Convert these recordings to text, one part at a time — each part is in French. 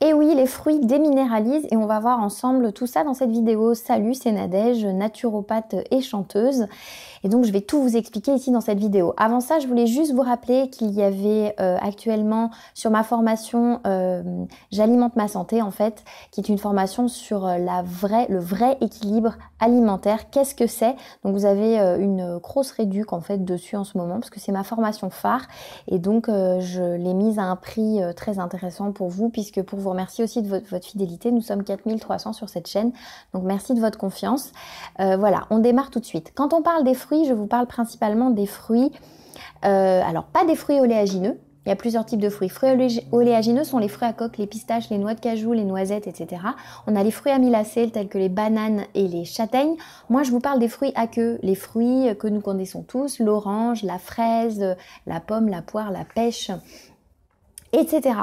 Et oui, les fruits déminéralisent et on va voir ensemble tout ça dans cette vidéo. Salut, c'est Nadège, naturopathe et chanteuse. Et donc je vais tout vous expliquer ici dans cette vidéo. Avant ça, je voulais juste vous rappeler qu'il y avait euh, actuellement sur ma formation euh, J'alimente ma santé en fait, qui est une formation sur euh, la vraie, le vrai équilibre alimentaire. Qu'est-ce que c'est Donc vous avez une grosse réduque en fait dessus en ce moment parce que c'est ma formation phare et donc je l'ai mise à un prix très intéressant pour vous puisque pour vous remercier aussi de votre, fidélité, nous sommes 4300 sur cette chaîne. Donc merci de votre confiance. voilà, on démarre tout de suite. Quand on parle des je vous parle principalement des fruits, euh, alors pas des fruits oléagineux, il y a plusieurs types de fruits. Fruits oléagineux sont les fruits à coque, les pistaches, les noix de cajou, les noisettes, etc. On a les fruits amylacés tels que les bananes et les châtaignes. Moi, je vous parle des fruits à queue, les fruits que nous connaissons tous, l'orange, la fraise, la pomme, la poire, la pêche, etc.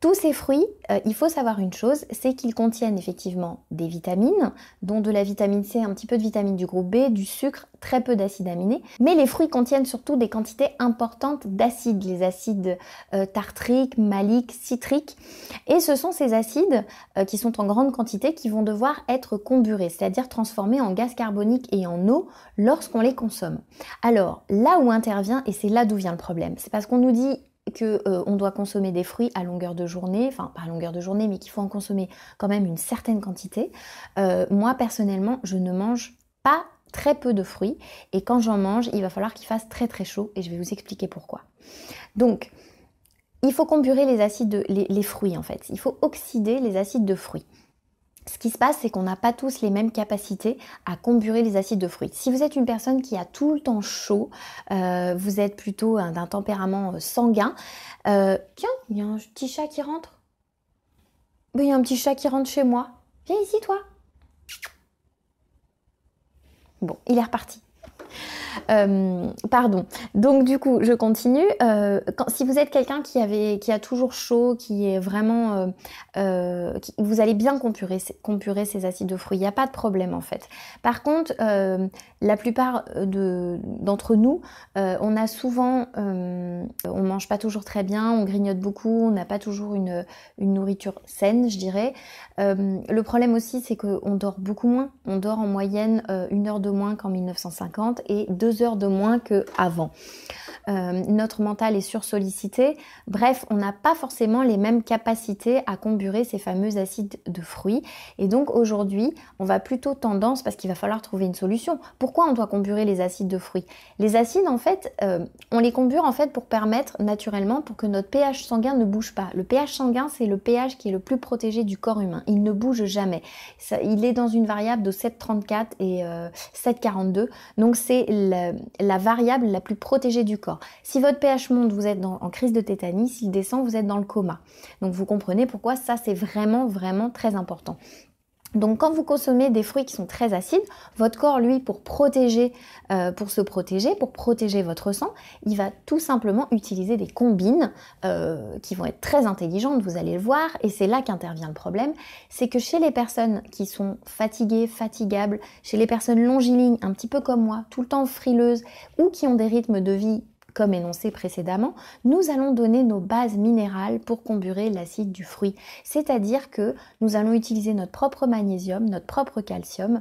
Tous ces fruits, euh, il faut savoir une chose, c'est qu'ils contiennent effectivement des vitamines, dont de la vitamine C, un petit peu de vitamine du groupe B, du sucre, très peu d'acides aminés, mais les fruits contiennent surtout des quantités importantes d'acides, les acides euh, tartriques, maliques, citriques, et ce sont ces acides euh, qui sont en grande quantité qui vont devoir être comburés, c'est-à-dire transformés en gaz carbonique et en eau lorsqu'on les consomme. Alors, là où intervient, et c'est là d'où vient le problème, c'est parce qu'on nous dit que euh, on doit consommer des fruits à longueur de journée, enfin pas à longueur de journée, mais qu'il faut en consommer quand même une certaine quantité. Euh, moi personnellement, je ne mange pas très peu de fruits et quand j'en mange, il va falloir qu'il fasse très très chaud et je vais vous expliquer pourquoi. Donc, il faut compurer les acides, de, les, fruits en fait. Il faut oxyder les acides de fruits ce qui se passe, c'est qu'on n'a pas tous les mêmes capacités à comburer les acides de fruits. Si vous êtes une personne qui a tout le temps chaud, euh, vous êtes plutôt d'un tempérament euh, sanguin. Euh, tiens, il y a un petit chat qui rentre. Il y a un petit chat qui rentre chez moi. Viens ici, toi. Bon, il est reparti. Euh, pardon. Donc du coup, je continue. Euh, si vous êtes quelqu'un qui avait, qui a toujours chaud, qui est vraiment, euh, vous allez bien compurer, compurer ces acides de fruits. Il n'y a pas de problème en fait. Par contre, la plupart de d'entre nous, on a souvent, on mange pas toujours très bien, on grignote beaucoup, on n'a pas toujours une une nourriture saine, je dirais. le problème aussi, c'est qu'on dort beaucoup moins. On dort en moyenne une heure de moins qu'en 1950 et deux heures de moins qu'avant. Euh, notre mental est sursollicité. Bref, on n'a pas forcément les mêmes capacités à comburer ces fameux acides de fruits. Et donc aujourd'hui, on va plutôt tendance, parce qu'il va falloir trouver une solution. Pourquoi on doit comburer les acides de fruits Les acides, en fait, euh, on les combure en fait pour permettre naturellement pour que notre pH sanguin ne bouge pas. Le pH sanguin, c'est le pH qui est le plus protégé du corps humain. Il ne bouge jamais. il est dans une variable de 7,34 et 7,42. Euh, donc c'est la variable la plus protégée du corps si votre pH monte, vous êtes en crise de tétanie, s'il descend, vous êtes dans le coma. Donc, vous comprenez pourquoi ça, c'est vraiment, vraiment très important. Donc quand vous consommez des fruits qui sont très acides, votre corps, lui, pour protéger, euh, pour se protéger, pour protéger votre sang, il va tout simplement utiliser des combines euh, qui vont être très intelligentes, vous allez le voir, et c'est là qu'intervient le problème, c'est que chez les personnes qui sont fatiguées, fatigables, chez les personnes longilignes, un petit peu comme moi, tout le temps frileuses, ou qui ont des rythmes de vie comme énoncé précédemment, nous allons donner nos bases minérales pour comburer l'acide du fruit. C'est-à-dire que nous allons utiliser notre propre magnésium, notre propre calcium,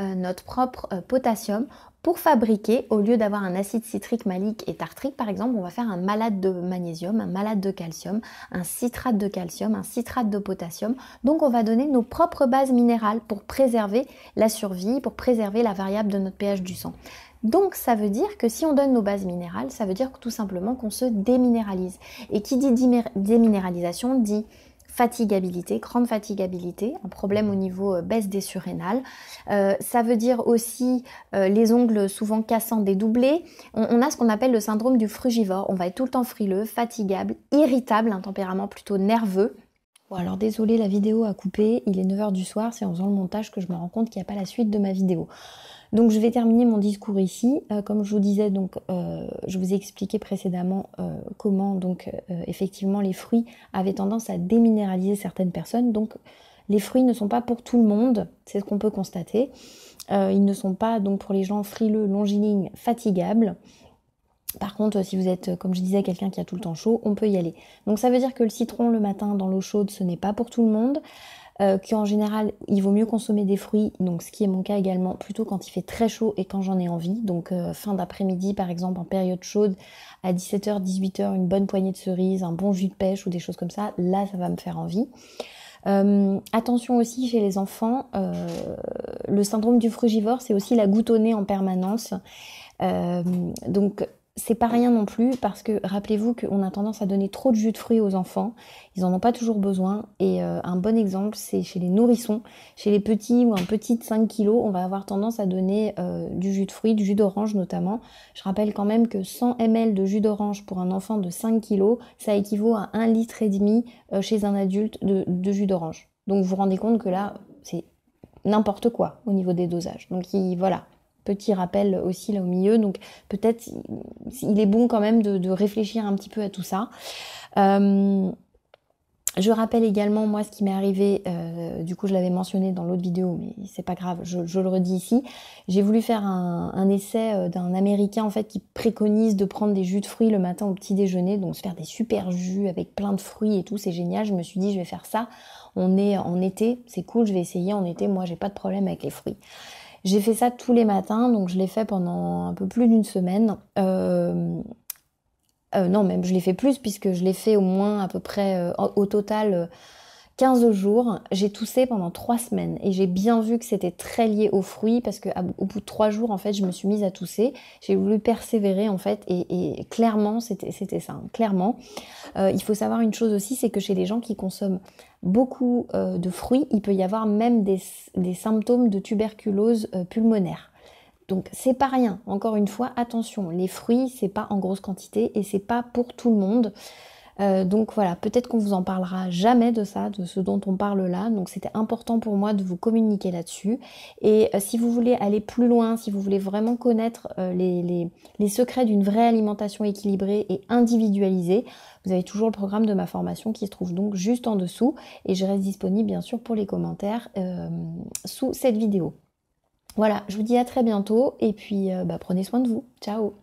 euh, notre propre euh, potassium pour fabriquer, au lieu d'avoir un acide citrique, malique et tartrique, par exemple, on va faire un malade de magnésium, un malade de calcium, un citrate de calcium, un citrate de potassium. Donc on va donner nos propres bases minérales pour préserver la survie, pour préserver la variable de notre pH du sang. Donc ça veut dire que si on donne nos bases minérales, ça veut dire tout simplement qu'on se déminéralise. Et qui dit déminéralisation dit fatigabilité, grande fatigabilité, un problème au niveau euh, baisse des surrénales. Euh, ça veut dire aussi euh, les ongles souvent cassants, dédoublés. On, on a ce qu'on appelle le syndrome du frugivore. On va être tout le temps frileux, fatigable, irritable, un tempérament plutôt nerveux. Bon alors désolé, la vidéo a coupé. Il est 9h du soir, c'est en faisant le montage que je me rends compte qu'il n'y a pas la suite de ma vidéo. Donc je vais terminer mon discours ici. Euh, comme je vous disais, donc euh, je vous ai expliqué précédemment euh, comment donc effectivement les fruits avaient tendance à déminéraliser certaines personnes. Donc les fruits ne sont pas pour tout le monde, c'est ce qu'on peut constater. ils ne sont pas donc pour les gens frileux, longilignes, fatigables. Par contre, si vous êtes, comme je disais, quelqu'un qui a tout le temps chaud, on peut y aller. Donc ça veut dire que le citron le matin dans l'eau chaude, ce n'est pas pour tout le monde euh, qu'en général, il vaut mieux consommer des fruits, donc ce qui est mon cas également, plutôt quand il fait très chaud et quand j'en ai envie. Donc euh, fin d'après-midi, par exemple, en période chaude, à 17h, 18h, une bonne poignée de cerises, un bon jus de pêche ou des choses comme ça, là, ça va me faire envie. Euh, attention aussi chez les enfants, euh, le syndrome du frugivore, c'est aussi la goutonnée en permanence. donc c'est pas rien non plus parce que rappelez-vous qu'on a tendance à donner trop de jus de fruits aux enfants. Ils en ont pas toujours besoin. Et euh, un bon exemple, c'est chez les nourrissons. Chez les petits ou un petit de 5 kg, on va avoir tendance à donner euh, du jus de fruits, du jus d'orange notamment. Je rappelle quand même que 100 ml de jus d'orange pour un enfant de 5 kg, ça équivaut à 1 litre et demi euh, chez un adulte de, jus d'orange. Donc vous vous rendez compte que là, c'est n'importe quoi au niveau des dosages. Donc voilà, petit rappel aussi là au milieu. Donc peut-être il est bon quand même de, réfléchir un petit peu à tout ça. Euh, je rappelle également moi ce qui m'est arrivé, euh, du coup je l'avais mentionné dans l'autre vidéo, mais c'est pas grave, je, le redis ici. J'ai voulu faire un, un essai euh, d'un américain en fait qui préconise de prendre des jus de fruits le matin au petit déjeuner, donc se faire des super jus avec plein de fruits et tout, c'est génial. Je me suis dit je vais faire ça. On est en été, c'est cool, je vais essayer en été. Moi j'ai pas de problème avec les fruits. J'ai fait ça tous les matins, donc je l'ai fait pendant un peu plus d'une semaine. Euh, euh, non, même je l'ai fait plus puisque je l'ai fait au moins à peu près euh, au total 15 jours. J'ai toussé pendant 3 semaines et j'ai bien vu que c'était très lié aux fruits parce qu'au bout de 3 jours en fait je me suis mise à tousser. J'ai voulu persévérer en fait et, clairement c'était ça. Hein, clairement, il faut savoir une chose aussi, c'est que chez les gens qui consomment beaucoup euh, de fruits, il peut y avoir même des, des symptômes de tuberculose euh, pulmonaire. Donc c'est pas rien. Encore une fois, attention, les fruits, c'est pas en grosse quantité et c'est pas pour tout le monde. Euh, donc voilà, peut-être qu'on vous en parlera jamais de ça, de ce dont on parle là. Donc c'était important pour moi de vous communiquer là-dessus. Et euh, si vous voulez aller plus loin, si vous voulez vraiment connaître euh, les, secrets d'une vraie alimentation équilibrée et individualisée, vous avez toujours le programme de ma formation qui se trouve donc juste en dessous. Et je reste disponible bien sûr pour les commentaires sous cette vidéo. Voilà, je vous dis à très bientôt et puis bah, prenez soin de vous. Ciao